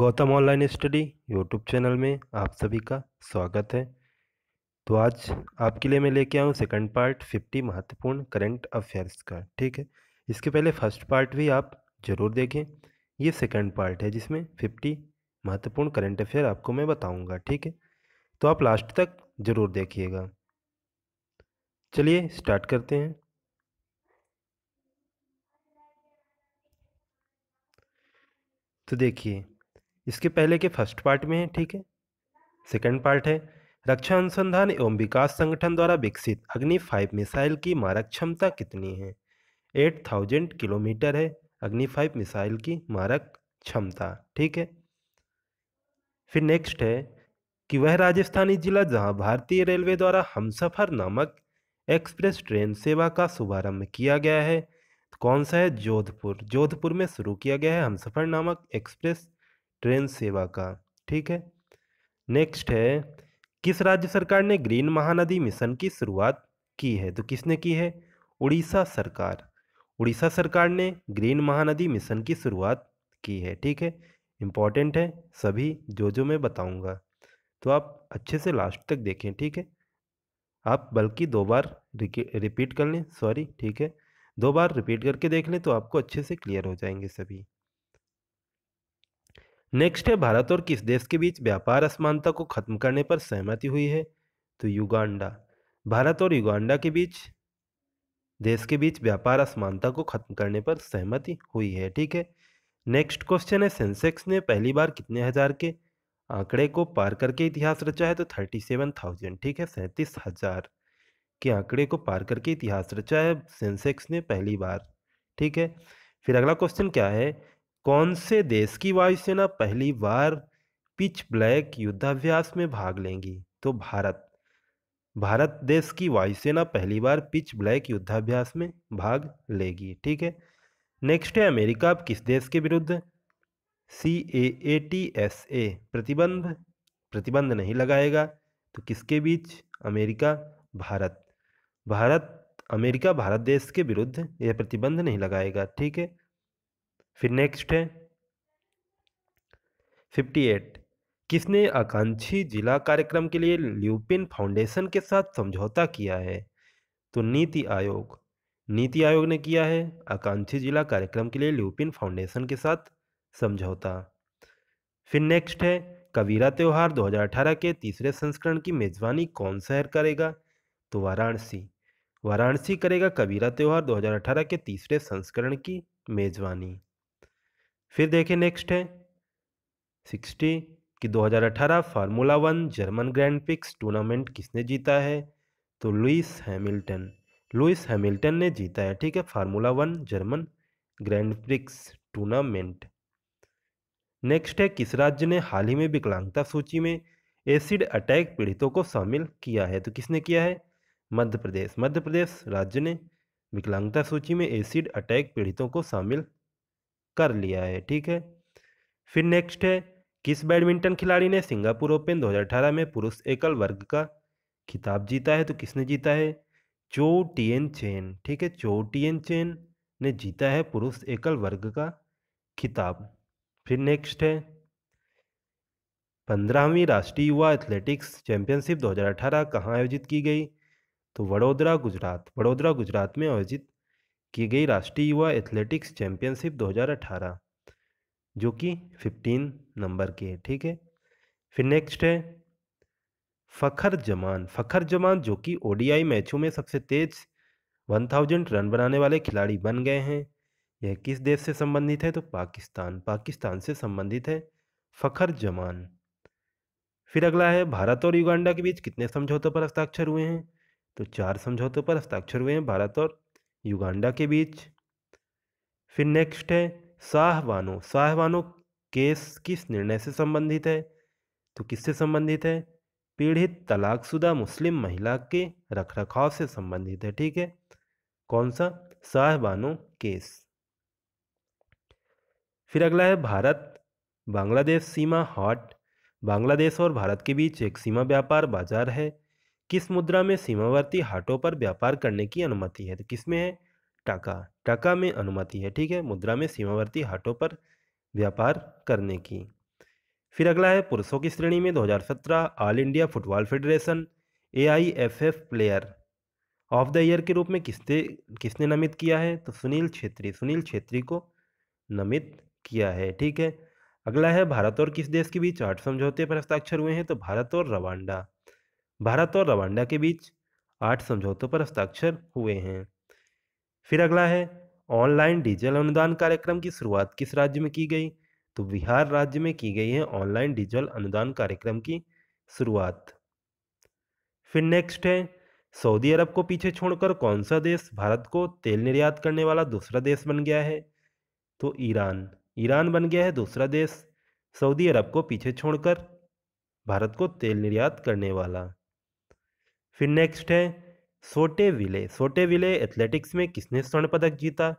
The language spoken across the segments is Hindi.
Gautam online study YouTube channel में आप सभी का स्वागत है तो आज आपके लिए मैं लेके आऊँ सेकंड पार्ट फिफ्टी महत्वपूर्ण करंट अफेयर्स का ठीक है इसके पहले फर्स्ट पार्ट भी आप ज़रूर देखें ये सेकंड पार्ट है जिसमें फिफ्टी महत्वपूर्ण करंट अफेयर आपको मैं बताऊंगा ठीक है तो आप लास्ट तक ज़रूर देखिएगा चलिए स्टार्ट करते हैं तो देखिए इसके पहले के फर्स्ट पार्ट में है ठीक है सेकंड पार्ट है रक्षा अनुसंधान एवं विकास संगठन द्वारा विकसित अग्नि फाइव मिसाइल की मारक क्षमता कितनी है एट थाउजेंड किलोमीटर है अग्नि फाइव मिसाइल की मारक क्षमता ठीक है फिर नेक्स्ट है कि वह राजस्थानी जिला जहां भारतीय रेलवे द्वारा हमसफर नामक एक्सप्रेस ट्रेन सेवा का शुभारंभ किया गया है कौन सा है जोधपुर जोधपुर में शुरू किया गया है हमसफर नामक एक्सप्रेस ट्रेन सेवा का ठीक है नेक्स्ट है किस राज्य सरकार ने ग्रीन महानदी मिशन की शुरुआत की है तो किसने की है उड़ीसा सरकार उड़ीसा सरकार ने ग्रीन महानदी मिशन की शुरुआत की है ठीक है इम्पॉर्टेंट है सभी जो जो मैं बताऊंगा तो आप अच्छे से लास्ट तक देखें ठीक है आप बल्कि दो बार रिपीट कर लें सॉरी ठीक है दो बार रिपीट करके देख लें तो आपको अच्छे से क्लियर हो जाएंगे सभी नेक्स्ट है भारत और किस देश के बीच व्यापार असमानता को खत्म करने पर सहमति हुई है तो युगांडा भारत और युगांडा के बीच देश के बीच व्यापार असमानता को खत्म करने पर सहमति हुई है ठीक है नेक्स्ट क्वेश्चन है सेंसेक्स ने पहली बार कितने हजार के आंकड़े को पार करके इतिहास रचा है तो थर्टी सेवन थाउजेंड ठीक है सैंतीस हजार के आंकड़े को पार करके इतिहास रचा है सेंसेक्स ने पहली बार ठीक है फिर अगला क्वेश्चन क्या है कौन से देश की वायुसेना पहली बार पिच ब्लैक युद्धाभ्यास में भाग लेंगी तो भारत भारत देश की वायुसेना पहली बार पिच ब्लैक युद्धाभ्यास में भाग लेगी ठीक है नेक्स्ट है अमेरिका अब किस देश के विरुद्ध सी ए ए टी एस ए प्रतिबंध प्रतिबंध नहीं लगाएगा तो किसके बीच अमेरिका भारत भारत अमेरिका भारत देश के विरुद्ध यह प्रतिबंध नहीं लगाएगा ठीक है फिर नेक्स्ट है फिफ्टी एट किसने आकांक्षी जिला कार्यक्रम के लिए ल्यूपिन फाउंडेशन के साथ समझौता किया है तो नीति आयोग नीति आयोग ने किया है आकांक्षी जिला कार्यक्रम के लिए ल्यूपिन फाउंडेशन के साथ समझौता फिर नेक्स्ट है कबीरा त्यौहार 2018 के तीसरे संस्करण की मेजबानी कौन शहर करेगा तो वाराणसी वाराणसी करेगा कबीरा त्यौहार 2018 के तीसरे संस्करण की मेजबानी फिर देखें नेक्स्ट है सिक्सटी कि 2018 formula one German grand prix tournament किसने जीता है तो लुइस हैमिल्टन लुइस हैमिल्टन ने जीता है ठीक है formula one German grand prix tournament next है किस राज्य ने हाल ही में विकलांगता सूची में एसिड अटैक पीड़ितों को शामिल किया है तो किसने किया है मध्य प्रदेश मध्य प्रदेश राज्य ने विकलांगता सूची में एसिड अटैक पीड़ितों को शामिल कर लिया है ठीक है फिर नेक्स्ट है किस बैडमिंटन खिलाड़ी ने सिंगापुर ओपन 2018 में पुरुष एकल वर्ग का खिताब जीता है तो किसने जीता है चो टी एन चेन ठीक है चो टी एन चेन ने जीता है पुरुष एकल वर्ग का खिताब फिर नेक्स्ट है पंद्रहवीं राष्ट्रीय युवा एथलेटिक्स चैंपियनशिप 2018 कहाँ आयोजित की गई तो वडोदरा गुजरात वडोदरा गुजरात में आयोजित की गई राष्ट्रीय युवा एथलेटिक्स चैंपियनशिप 2018 जो कि 15 नंबर की है ठीक है फिर नेक्स्ट है फ़खर जमान फ़खर जमान जो कि ओडीआई मैचों में सबसे तेज 1000 रन बनाने वाले खिलाड़ी बन गए हैं यह किस देश से संबंधित है तो पाकिस्तान पाकिस्तान से संबंधित है फ़खर जमान फिर अगला है भारत और युगांडा के बीच कितने समझौतों पर हस्ताक्षर हुए हैं तो चार समझौतों पर हस्ताक्षर हुए हैं भारत और युगांडा के बीच फिर नेक्स्ट है साहवानो साहवानो केस किस निर्णय से संबंधित है तो किससे संबंधित है पीड़ित तलाकशुदा मुस्लिम महिला के रखरखाव से संबंधित है ठीक है कौन सा साहबानो केस फिर अगला है भारत बांग्लादेश सीमा हॉट बांग्लादेश और भारत के बीच एक सीमा व्यापार बाजार है किस मुद्रा में सीमावर्ती हाटों पर व्यापार करने की अनुमति है तो किस में है टाका टाका में अनुमति है ठीक है मुद्रा में सीमावर्ती हाटों पर व्यापार करने की फिर अगला है पुरुषों की श्रेणी में 2017 All India Football Federation A I F F player of the year के रूप में किसने किसने नमित किया है तो सुनील छेत्री सुनील छेत्री को नमित किया है ठीक है अगला है भारत और किस देश के बीच आठ समझौते पर हस्ताक्षर हुए हैं तो भारत और रवांडा भारत और रवांडा के बीच आठ समझौतों पर हस्ताक्षर हुए हैं फिर अगला है ऑनलाइन डीजल अनुदान कार्यक्रम की शुरुआत किस राज्य में की गई तो बिहार राज्य में की गई है ऑनलाइन डीजल अनुदान कार्यक्रम की शुरुआत फिर नेक्स्ट है सऊदी अरब को पीछे छोड़कर कौन सा देश भारत को तेल निर्यात करने वाला दूसरा देश बन गया है तो ईरान ईरान बन गया है दूसरा देश सऊदी अरब को पीछे छोड़कर भारत को तेल निर्यात करने वाला फिर नेक्स्ट है सोटे विले सोटे विले एथलेटिक्स में किसने स्वर्ण पदक जीता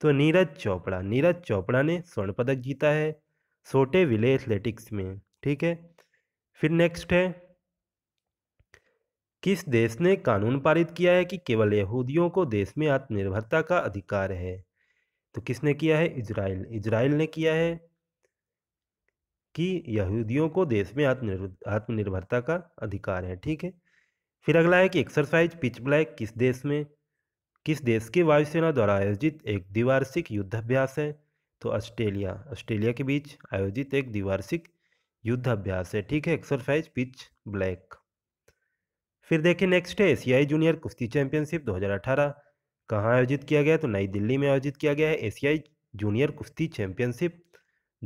तो नीरज चोपड़ा नीरज चोपड़ा ने स्वर्ण पदक जीता है सोटे विले एथलेटिक्स में ठीक है फिर नेक्स्ट है किस देश ने कानून पारित किया है कि केवल यहूदियों को देश में आत्मनिर्भरता का अधिकार है तो किसने किया है इजराइल इजराइल ने किया है कि यहूदियों को देश में आत्मनिर्भरता का अधिकार है ठीक है फिर अगला है कि एक्सरसाइज पिच ब्लैक किस देश में किस देश की वायुसेना द्वारा आयोजित एक द्विवार्षिक युद्धाभ्यास है तो ऑस्ट्रेलिया ऑस्ट्रेलिया के बीच आयोजित एक द्विवार्षिक युद्धाभ्यास है ठीक है एक्सरसाइज पिच ब्लैक फिर देखिए नेक्स्ट है एशियाई जूनियर कुश्ती चैंपियनशिप 2018 कहाँ आयोजित किया गया तो नई दिल्ली में आयोजित किया गया है एशियाई जूनियर कुश्ती चैंपियनशिप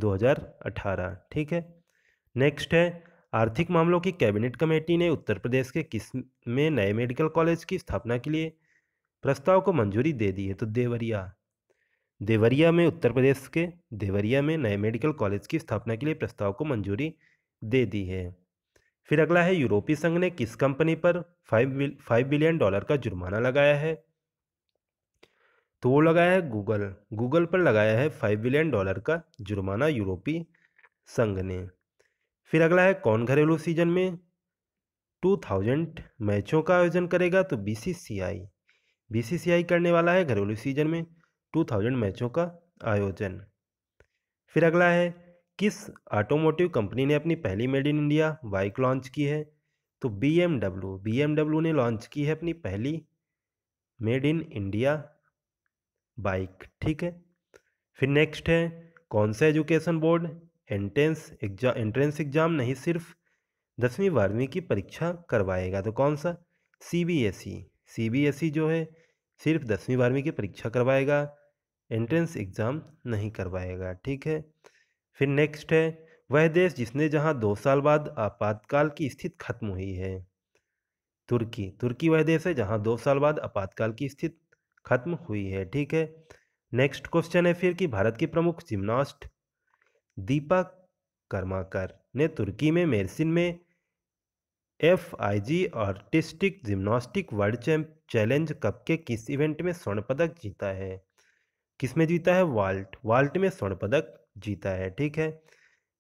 2018 ठीक है नेक्स्ट है आर्थिक मामलों की कैबिनेट कमेटी ने उत्तर प्रदेश के किस में नए मेडिकल कॉलेज की स्थापना के लिए प्रस्ताव को मंजूरी दे दी है तो देवरिया देवरिया में उत्तर प्रदेश के देवरिया में नए मेडिकल कॉलेज की स्थापना के लिए प्रस्ताव को मंजूरी दे दी है फिर अगला है यूरोपीय संघ ने किस कंपनी पर फाइव फाइव बिलियन डॉलर का जुर्माना लगाया है तो वो लगाया है गूगल गूगल पर लगाया है फाइव बिलियन डॉलर का जुर्माना यूरोपीय संघ ने फिर अगला है कौन घरेलू सीजन में टू थाउजेंड मैचों का आयोजन करेगा तो बीसीसीआई बीसीसीआई करने वाला है घरेलू सीजन में टू थाउजेंड मैचों का आयोजन फिर अगला है किस ऑटोमोटिव कंपनी ने अपनी पहली made in India bike launch की है तो B M W B M W ने लॉन्च की है अपनी पहली मेड इन इंडिया बाइक ठीक है फिर नेक्स्ट है कौन सा education board entrance exam entrance exam नहीं सिर्फ दसवीं बारहवीं की परीक्षा करवाएगा तो कौन सा C B S E C B S E जो है सिर्फ दसवीं बारहवीं की परीक्षा करवाएगा एंट्रेंस एग्ज़ाम नहीं करवाएगा ठीक है फिर नेक्स्ट है वह देश जिसने जहां दो साल बाद आपातकाल की स्थिति खत्म हुई है तुर्की तुर्की वह देश है जहां दो साल बाद आपातकाल की स्थिति खत्म हुई है ठीक है नेक्स्ट क्वेश्चन है फिर कि भारत की प्रमुख जिम्नास्ट दीपक कर्माकर ने तुर्की में मेरसिन में F I G artistic gymnastic world challenge cup के किस इवेंट में स्वर्ण पदक जीता है किस में जीता है वाल्ट वाल्ट में स्वर्ण पदक जीता है ठीक है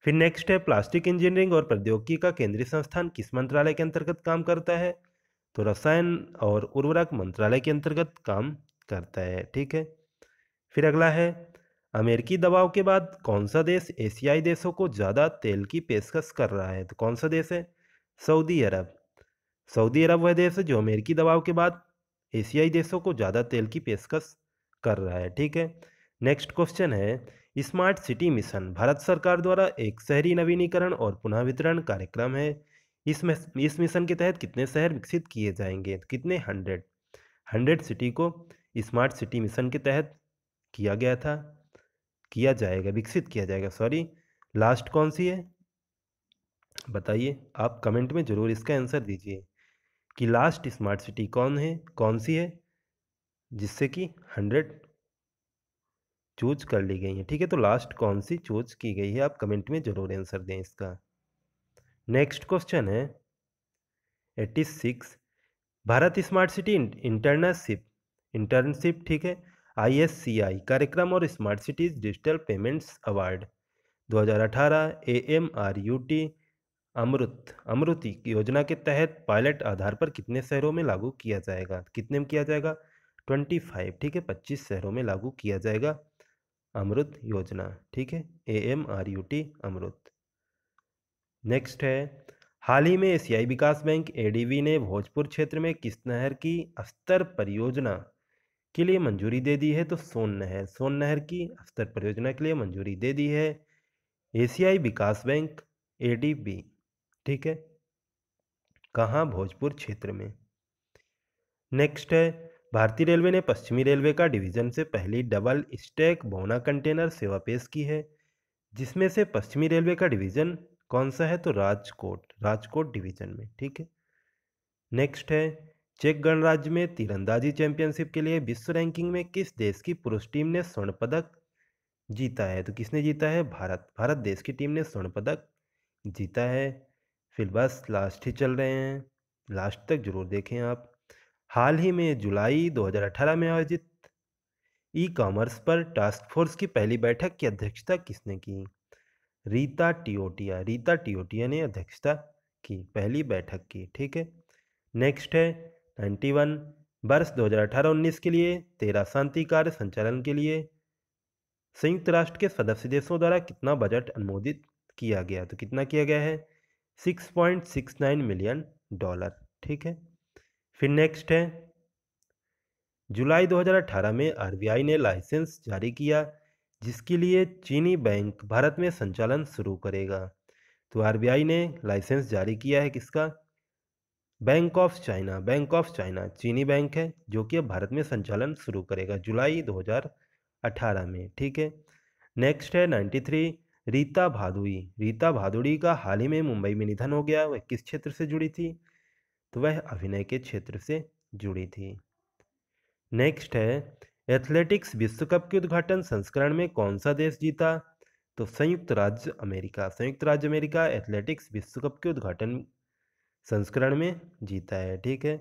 फिर नेक्स्ट है प्लास्टिक इंजीनियरिंग और प्रौद्योगिकी का केंद्रीय संस्थान किस मंत्रालय के अंतर्गत काम करता है तो रसायन और उर्वरक मंत्रालय के अंतर्गत काम करता है ठीक है फिर अगला है अमेरिकी दबाव के बाद कौन सा देश एशियाई देशों को ज़्यादा तेल की पेशकश कर रहा है तो कौन सा देश है सऊदी अरब सऊदी अरब वह देश है जो अमेरिकी दबाव के बाद एशियाई देशों को ज़्यादा तेल की पेशकश कर रहा है ठीक है नेक्स्ट क्वेश्चन है स्मार्ट सिटी मिशन भारत सरकार द्वारा एक शहरी नवीनीकरण और पुनः वितरण कार्यक्रम है इस इस मिशन के तहत कितने शहर विकसित किए जाएंगे तो कितने हंड्रेड हंड्रेड सिटी को स्मार्ट सिटी मिशन के तहत किया गया था किया जाएगा विकसित किया जाएगा सॉरी लास्ट कौन सी है बताइए आप कमेंट में ज़रूर इसका आंसर दीजिए कि लास्ट स्मार्ट सिटी कौन है कौन सी है जिससे कि हंड्रेड चूज कर ली गई है ठीक है तो लास्ट कौन सी चूज की गई है आप कमेंट में ज़रूर आंसर दें इसका नेक्स्ट क्वेश्चन है eighty six Bharat smart city internship internship ठीक है आई कार्यक्रम और smart cities digital payments award 2018 AMRUT Amrut अमृति योजना के तहत पायलट आधार पर कितने शहरों में लागू किया जाएगा कितने में किया जाएगा ट्वेंटी फाइव ठीक है पच्चीस शहरों में लागू किया जाएगा अमृत योजना ठीक है A M R U T Amrut next है हाल ही में एशियाई विकास बैंक एडीबी ने भोजपुर क्षेत्र में किस नहर की अस्तर परियोजना के लिए मंजूरी दे दी है तो सोन नहर सोन नहर की अफसर परियोजना के लिए मंजूरी दे दी है एशियाई विकास बैंक ए ठीक है कहाँ भोजपुर क्षेत्र में नेक्स्ट है भारतीय रेलवे ने पश्चिमी रेलवे का डिवीजन से पहली डबल स्टैक बोना कंटेनर सेवा पेश की है जिसमें से पश्चिमी रेलवे का डिवीजन कौन सा है तो राजकोट राजकोट डिवीजन में ठीक है नेक्स्ट है चेक गणराज्य में तीरंदाजी चैंपियनशिप के लिए विश्व रैंकिंग में किस देश की पुरुष टीम ने स्वर्ण पदक जीता है तो किसने जीता है भारत भारत देश की टीम ने स्वर्ण पदक जीता है फिर बस लास्ट ही चल रहे हैं लास्ट तक जरूर देखें आप हाल ही में जुलाई 2018 में आयोजित ई कॉमर्स पर टास्क फोर्स की पहली बैठक की अध्यक्षता किसने की रीता टीओटिया रीता टीओटिया ने अध्यक्षता की पहली बैठक की ठीक है नेक्स्ट है नाइन्टी वन वर्ष अठारह उन्नीस के लिए तेरह शांति कार्य संचालन के लिए संयुक्त राष्ट्र के सदस्य देशों द्वारा कितना बजट अनुमोदित किया गया तो कितना किया गया है नाइन मिलियन डॉलर ठीक है फिर नेक्स्ट है जुलाई 2018 में आरबीआई ने लाइसेंस जारी किया जिसके लिए चीनी बैंक भारत में संचालन शुरू करेगा तो आरबीआई ने लाइसेंस जारी किया है किसका bank of China bank of China चीनी बैंक है जो कि अब भारत में संचालन शुरू करेगा जुलाई 2018 में ठीक है नेक्स्ट है 93 रीता भादुड़ी रीता भादुड़ी का हाल ही में मुंबई में निधन हो गया वह किस क्षेत्र से जुड़ी थी तो वह अभिनय के क्षेत्र से जुड़ी थी नेक्स्ट है एथलेटिक्स विश्व कप के उद्घाटन संस्करण में कौन सा देश जीता तो संयुक्त राज्य अमेरिका संयुक्त राज्य अमेरिका एथलेटिक्स विश्व कप के उद्घाटन संस्करण में जीता है ठीक है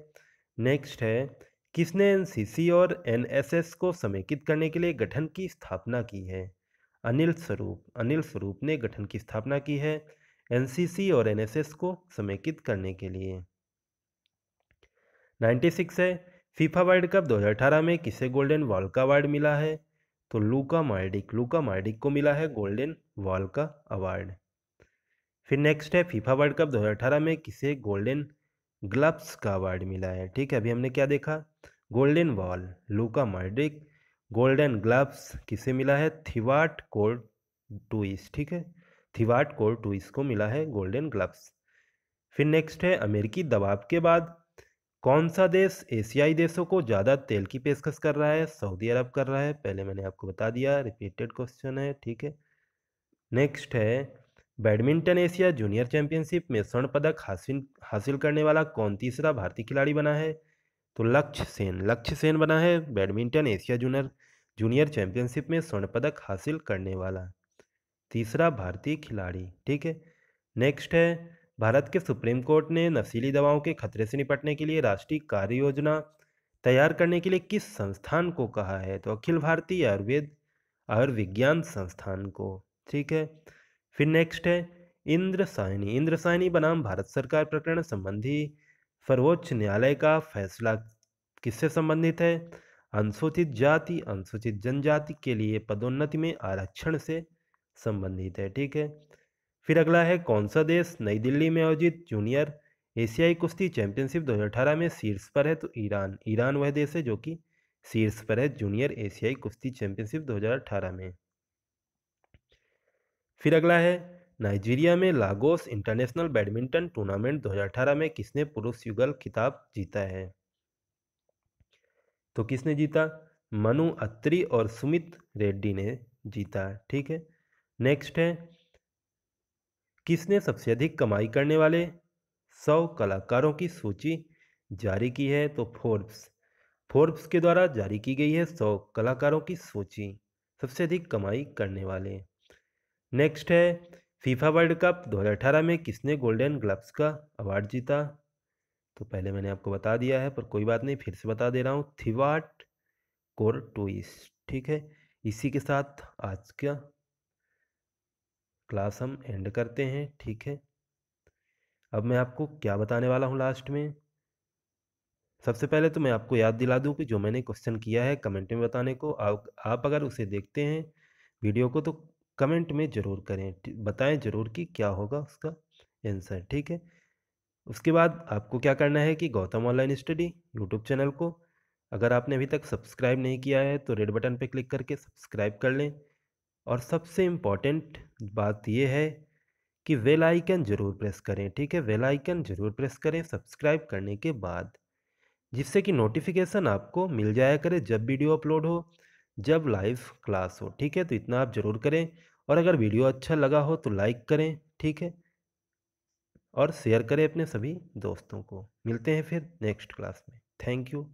नेक्स्ट है किसने एनसीसी और एनएसएस को समेकित करने के लिए गठन की स्थापना की है अनिल स्वरूप अनिल स्वरूप ने गठन की स्थापना की है एनसीसी और एनएसएस को समेकित करने के लिए 96 है फीफा वर्ल्ड कप 2018 में किसे गोल्डन वॉल का अवार्ड मिला है तो लूका मार्डिक लूका मार्डिक को मिला है गोल्डन वॉल का अवार्ड फिर नेक्स्ट है फीफा वर्ल्ड कप 2018 में किसे गोल्डन ग्लब्स का अवार्ड मिला है ठीक है अभी हमने क्या देखा गोल्डन वॉल लूका मार्डिक गोल्डन ग्लब्स किसे मिला है थिवाट कोर टूस ठीक है थिवाट कोर टूइस को मिला है गोल्डन ग्लब्स फिर नेक्स्ट है अमेरिकी दबाव के बाद कौन सा देश एशियाई देशों को ज़्यादा तेल की पेशकश कर रहा है सऊदी अरब कर रहा है पहले मैंने आपको बता दिया रिपीटेड क्वेश्चन है ठीक है नेक्स्ट है बैडमिंटन एशिया जूनियर चैंपियनशिप में स्वर्ण पदक हासिल हासिल करने वाला कौन तीसरा भारतीय खिलाड़ी बना है तो लक्ष्य सेन लक्ष्य सेन बना है badminton Asia junior junior championship में स्वर्ण पदक हासिल करने वाला तीसरा भारतीय खिलाड़ी ठीक है नेक्स्ट है भारत के सुप्रीम कोर्ट ने नशीली दवाओं के खतरे से निपटने के लिए राष्ट्रीय कार्य योजना तैयार करने के लिए किस संस्थान को कहा है तो अखिल भारतीय आयुर्वेद आयुर्विज्ञान संस्थान को ठीक है फिर नेक्स्ट है इंद्र इंद्र साइनी बनाम भारत सरकार प्रकरण संबंधी सर्वोच्च न्यायालय का फैसला किससे संबंधित है अनुसूचित जाति अनुसूचित जनजाति के लिए पदोन्नति में आरक्षण से संबंधित है ठीक है फिर अगला है कौन सा देश नई दिल्ली में आयोजित जूनियर एशियाई कुश्ती चैंपियनशिप 2018 में शीर्ष पर है तो ईरान ईरान वह देश है जो कि शीर्ष पर है जूनियर एशियाई कुश्ती चैंपियनशिप 2018 में फिर अगला है नाइजीरिया में लागोस इंटरनेशनल बैडमिंटन टूर्नामेंट 2018 में किसने पुरुष युगल खिताब जीता है तो किसने जीता मनु अत्री और सुमित रेड्डी ने जीता ठीक है नेक्स्ट है किसने सबसे अधिक कमाई करने वाले सौ कलाकारों की सूची जारी की है तो फोर्ब्स फोर्ब्स के द्वारा जारी की गई है सौ कलाकारों की सूची सबसे अधिक कमाई करने वाले नेक्स्ट है फीफा वर्ल्ड कप 2018 में किसने गोल्डन ग्लव्स का अवार्ड जीता तो पहले मैंने आपको बता दिया है पर कोई बात नहीं फिर से बता दे रहा हूँ थिवाट कोर टोइस ठीक है इसी के साथ आज का क्लास हम एंड करते हैं ठीक है अब मैं आपको क्या बताने वाला हूँ लास्ट में सबसे पहले तो मैं आपको याद दिला दूँ कि जो मैंने क्वेश्चन किया है कमेंट में बताने को आप आप अगर उसे देखते हैं वीडियो को तो कमेंट में ज़रूर करें बताएं ज़रूर कि क्या होगा उसका आंसर ठीक है उसके बाद आपको क्या करना है कि Gautam online study YouTube channel को अगर आपने अभी तक सब्सक्राइब नहीं किया है तो रेड बटन पर क्लिक करके सब्सक्राइब कर लें और सबसे इम्पॉर्टेंट बात यह है कि वेल आइकन ज़रूर प्रेस करें ठीक है वेल आइकन ज़रूर प्रेस करें सब्सक्राइब करने के बाद जिससे कि नोटिफिकेशन आपको मिल जाया करे जब वीडियो अपलोड हो जब लाइव क्लास हो ठीक है तो इतना आप ज़रूर करें और अगर वीडियो अच्छा लगा हो तो लाइक करें ठीक है और शेयर करें अपने सभी दोस्तों को मिलते हैं फिर नेक्स्ट क्लास में थैंक यू